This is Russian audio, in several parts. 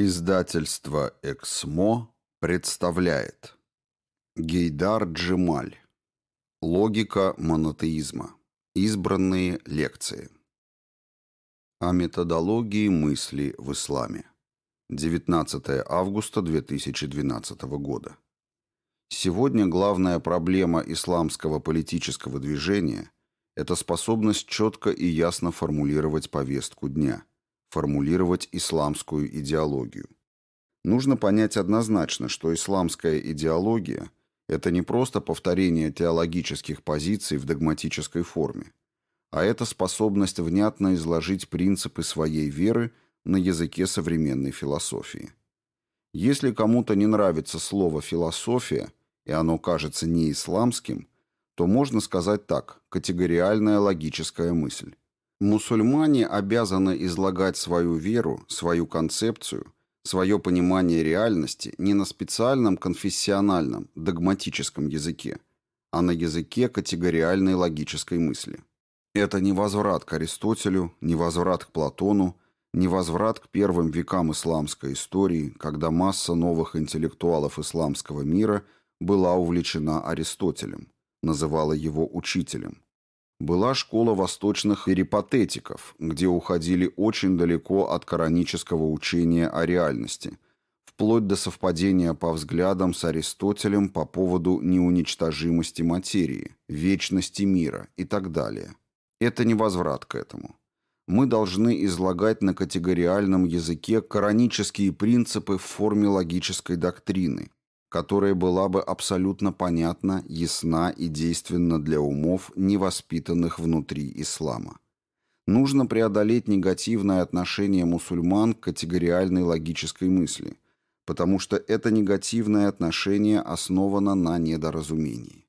Издательство «Эксмо» представляет Гейдар Джемаль Логика монотеизма Избранные лекции О методологии мысли в исламе 19 августа 2012 года Сегодня главная проблема исламского политического движения – это способность четко и ясно формулировать повестку дня – формулировать исламскую идеологию. Нужно понять однозначно, что исламская идеология – это не просто повторение теологических позиций в догматической форме, а это способность внятно изложить принципы своей веры на языке современной философии. Если кому-то не нравится слово «философия», и оно кажется неисламским, то можно сказать так – категориальная логическая мысль. Мусульмане обязаны излагать свою веру, свою концепцию, свое понимание реальности не на специальном конфессиональном, догматическом языке, а на языке категориальной логической мысли. Это не возврат к Аристотелю, не возврат к Платону, не возврат к первым векам исламской истории, когда масса новых интеллектуалов исламского мира была увлечена Аристотелем, называла его учителем – была школа восточных эрипатетиков, где уходили очень далеко от коранического учения о реальности, вплоть до совпадения по взглядам с Аристотелем по поводу неуничтожимости материи, вечности мира и так далее. Это не возврат к этому. Мы должны излагать на категориальном языке коранические принципы в форме логической доктрины, которая была бы абсолютно понятна, ясна и действенна для умов, невоспитанных внутри ислама. Нужно преодолеть негативное отношение мусульман к категориальной логической мысли, потому что это негативное отношение основано на недоразумении.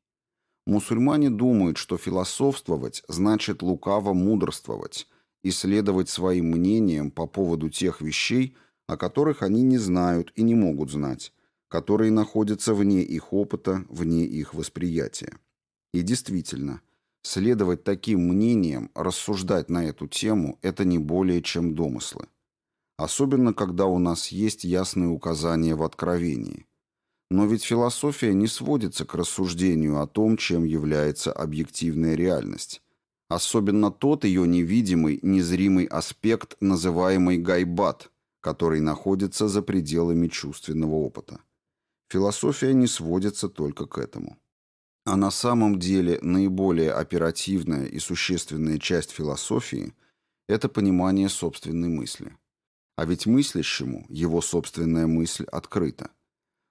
Мусульмане думают, что философствовать значит лукаво мудрствовать и следовать своим мнениям по поводу тех вещей, о которых они не знают и не могут знать, которые находятся вне их опыта, вне их восприятия. И действительно, следовать таким мнениям, рассуждать на эту тему – это не более чем домыслы. Особенно, когда у нас есть ясные указания в Откровении. Но ведь философия не сводится к рассуждению о том, чем является объективная реальность. Особенно тот ее невидимый, незримый аспект, называемый гайбат, который находится за пределами чувственного опыта. Философия не сводится только к этому. А на самом деле наиболее оперативная и существенная часть философии – это понимание собственной мысли. А ведь мыслящему его собственная мысль открыта.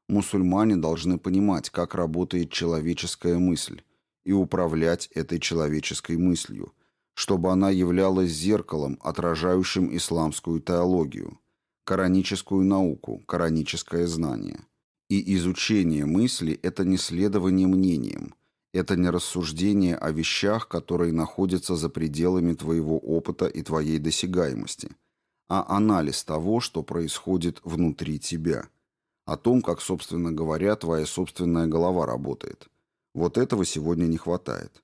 Мусульмане должны понимать, как работает человеческая мысль, и управлять этой человеческой мыслью, чтобы она являлась зеркалом, отражающим исламскую теологию, кораническую науку, кораническое знание – и изучение мысли – это не следование мнениям, это не рассуждение о вещах, которые находятся за пределами твоего опыта и твоей досягаемости, а анализ того, что происходит внутри тебя, о том, как, собственно говоря, твоя собственная голова работает. Вот этого сегодня не хватает.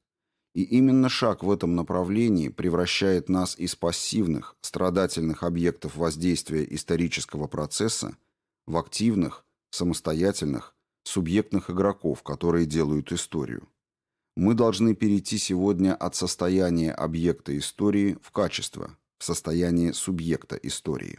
И именно шаг в этом направлении превращает нас из пассивных, страдательных объектов воздействия исторического процесса в активных, самостоятельных, субъектных игроков, которые делают историю. Мы должны перейти сегодня от состояния объекта истории в качество, в состояние субъекта истории.